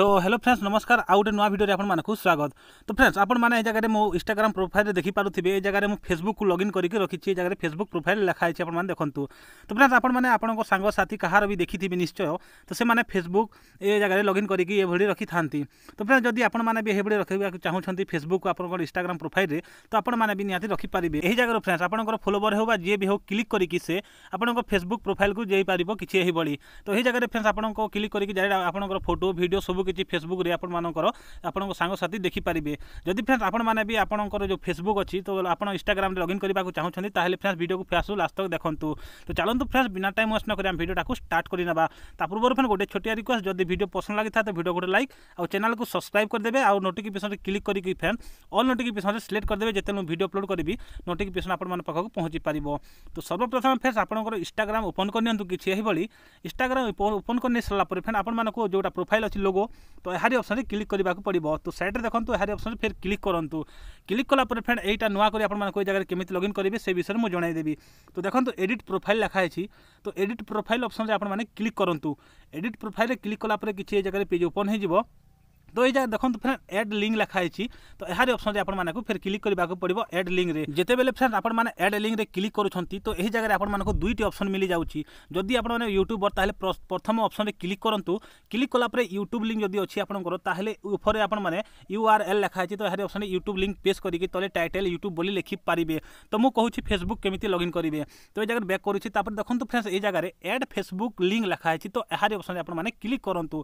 so hello friends নমস্কার আউ গোটে নয় ভিডিওরে আপনার স্বাগত তো ফ্রেন্ডস আপনার এই জায়গায় মো ইনস্টাগ্রাম প্রোফাইলে দেখিপারে এই জায়গায় মু ফেসবুক লগ ইন করি রাখি এই জায়গায় ফেসবুক প্রোফাইল লেখা হয়েছে আপনার দেখুন তো ফ্রেন্ডস আপনার আপনার সাংসাথী কাহার বি দেখি নিশ্চয় তো সে ফেসবুক এই জায়গায় লগ ইন করি এভাবে রাখি থাকে তো ফ্রেন্ডস যদি আপনার এভাবে রাখা চাহুমান ফেসবুক আপনার ইনস্টাগ্রাম প্রোফাইলে তো আপনার নিহতি রাখিপারে এই জায়গার ফ্রেন্ডস আপনার ফলোবর হোক বা যে বি হোক ক্লিক করি সে আপনার ফেসবুক প্রোফাইল যাইপার কিছু এইভাবে তো এই জায়গায় ফ্রেন্ডস আপনার ক্লিক করি আপনার ফটো ভিডিও সবু କିଛି ଫେସବୁକ୍ରେ ଆପଣମାନଙ୍କର ଆପଣଙ୍କ ସାଙ୍ଗସାଥି ଦେଖିପାରିବେ ଯଦି ଫ୍ରେଣ୍ଡସ୍ ଆପଣମାନେ ବି ଆପଣଙ୍କର ଯେଉଁ ଫେସବୁକ୍ ଅଛି ତ ଆପଣ ଇନ୍ଷ୍ଟାଗ୍ରାମରେ ଲଗ୍ଇନ୍ କରିବାକୁ ଚାହୁଁଛନ୍ତି ତାହେଲେ ଫ୍ରେଣ୍ଡସ୍ ଭିଡ଼ିଓକୁ ଫ୍ୟାସୁ ଲାଷ୍ଟ ତକ ଦେଖନ୍ତୁ ତ ଚାଲନ୍ତୁ ଫ୍ରେଣ୍ଡସ୍ ବିନା ଟାଇମ୍ ୱେଷ୍ଟ ନକରି ଆମେ ଭିଡ଼ିଓଟାକୁ ଷ୍ଟାର୍ଟ କରିନେବା ତା ପୂର୍ବରୁ ଫ୍ରେଣ୍ଡ ଗୋଟେ ଛୋଟିଆ ରିକ୍ୱେଷ୍ଟ ଯଦି ଭିଡ଼ିଓ ପସନ୍ଦ ଲାଗିଥାଏ ତ ଭିଡ଼ିଓ ଗୋଟେ ଲାଇକ୍ ଆଉ ଚ୍ୟାନେଲ୍କୁ ସବସ୍କ୍ରାଇବ୍ କରିଦେବେ ଆଉ ନୋଟିଫିକେସନ୍ରେ କ୍ଲିକ୍ କରିକି ଫ୍ରେଣ୍ଡ ଅଲ୍ ନୋଟିଫିକେସନ୍ରେ ସିଲେକ୍ଟ କରିଦେବେ ଯେତେବେଳେ ମୁଁ ଭିଡ଼ିଓ ଅପଲୋଡ଼ କରିବି ନୋଟିଫିକେସନ୍ ଆପଣମାନଙ୍କ ପାଖକୁ ପହଞ୍ଚିପାରିବ ତ ସର୍ବପ୍ରଥମେ ଫ୍ରେଣ୍ଡସ୍ ଆପଣଙ୍କର ଇନ୍ଷ୍ଟାଗ୍ରାମ ଓପନ୍ କରିନିଅନ୍ତୁ କିଛି ଏହିଭଳି ଇନ୍ଷ୍ଟାଗ୍ରାମ ଓପନ୍ କରିନେଇ ସାରିଲା ପରେ ଫ୍ରେଣ୍ଡ ଆପଣମାନଙ୍କୁ ଯେଉଁଟା ପ୍ରୋଫାଇଲ୍ ଅଛି ଲୋଗୋ তো এহারি অপসনরে ক্লিক করা পড়ব তো সাইডে দেখুন এহারি অপসন ফের ক্লিক করতু ক্লিক কলাপরে ফ্রেন্ড এইটা নূয়া করে আপনার কোই জায়গায় কেমি লগইন করবে সে বিষয়ে মু জনাইদেবি তো দেখুন এডিট প্রোফাইল লেখা হয়েছি তো এডিট প্রোফাইল অপসনরে আপনার ক্লিক করতু এডিট প্রোফাইলে ক্লিক কলাপরে কিছু এই জায়গায় পেজ ওপন হয়ে যাব তো এই দেখুন ফ্রেন্ড এড লিঙ্ক লেখা হয়েছি তো এর অপসন আপনার ফের ক্লিক করা পড়ব এড লিঙ্করে যেতবে ফ্রেন্ড আপনার এড লিঙ্করে ক্লিক করছেন তো এই জায়গায় আপনার দুইটি অপসন মিলি যাচ্ছি যদি আপনার ইউট্যুবর তাহলে প্রথম অপসনরে ক্লিক করতু ক্লিক কলাপরে ইউট্যুব লিঙ্ক যদি অছি আপনার তাহলে উপরে আপনার ইউআরএল লেখা হয়েছে তো এর অপসন ইউট্যুব লিঙ্ক পেস করি তলে টাইটেল ইউট্যুব বলে লেখিপারে তো মু কুচি ফেসবুক কেমিটি লগ ইন করবে তো এই জায়গায় ব্যাক করছি তাপরে দেখুন ফ্রেন্ডস এই জায়গায় এড ফেসবুক লিঙ্ক লেখা হয়েছে তো এর অপসন আপনার ক্লিক করতু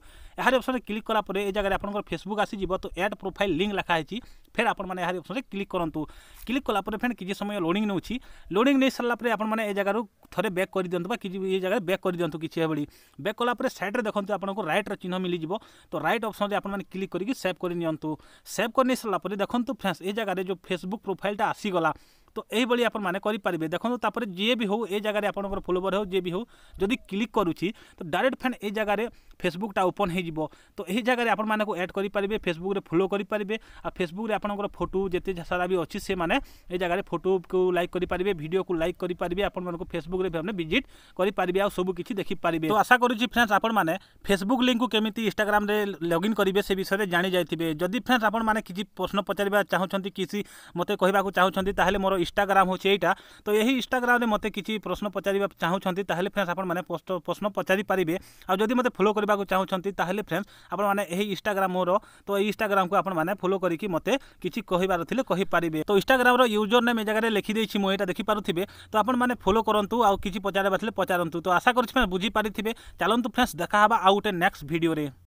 এর অপসন ক্লিক কলাপরে এই জায়গায় আপনার আপনার ফেসবুক আসিযোগ তো এড প্রোফাইল লিঙ্ক লেখা হয়েছি ফের আপনার এর অপসনে ক্লিক করতু ক্লিক কলাপরে ফের কিছু সময় লোডিং নেছি লোডিং নেই সারাপরে আপনার এই জায়গার থরে ব্যাক করে দিও বা কিছু এই জায়গায় ব্যাক করে দিও কিছু এভাবে ব্যাক কলাপরে সাইড্রে দেখুন আপনার রাইট্র চিহ্ন মিলিযোগ তো রাইট অপসনে আপনার ক্লিক করি সেভ করে নিও সেভ করে নিয়ে সারাপরে দেখুন ফ্রেন্ডস এই জায়গায় যে ফেসবুক প্রোফাইলটা আসিগলা তো এইভাবে আপনার করে দেখুন তাপরে যে বি হোক এই জায়গায় আপনার ফলোবর হোক যে বি হোক যদি ক্লিক করুছি তো ডাইরেক্ট ফ্যান এই জায়গায় ফেসবুকটা ওপন হয়ে যাব তো এই জায়গায় আপনার এড করে পারে ফেসবুকে ফলো করে পারে আর ফেসবুকে আপনার ফটো যেতে সারা বি অছি সে এই জায়গায় ফটো কু লাইক করে পারে ভিডিও কু লাইক করে পারে আপনার ফেসবুকে ভিজিট করে পারে আবু কিছু দেখিপারে তো আশা করছি ফ্রেন্ডস আপনার ফেসবুক লিঙ্ক কেমিতি ইনস্টাগ্রামে লগইন করবে সে বিষয়ে জানি যাই যদি ফ্রেন্ডস আপনার কিছু প্রশ্ন পচারা চাহুন কিছু মতো কহবাকে চাহুন তাহলে মোট इनग्राम हूँ यही तो यही इनस्टाग्राम में मतलब किसी प्रश्न पचार चाहूँ फ्रेंड्स आपने प्रश्न पचारिपारे आदि मत फलो करने को चाहूँ तेल फ्रेंड्स आपनेग्राम मोर तो यही इनस्टाग्राम को आपने फोलो करके मत किसी कहार थी पारे तो इनस्टाग्राम रूजर नेम ए जगह लिखिदेगी मुझे देखिपे तो आपने फलो करूँ आ कि पचार पचारूँ तो आशा कर बुझीपारी थे चलतु फ्रेंड्स देखा आउ गए नेक्स्ट भिडे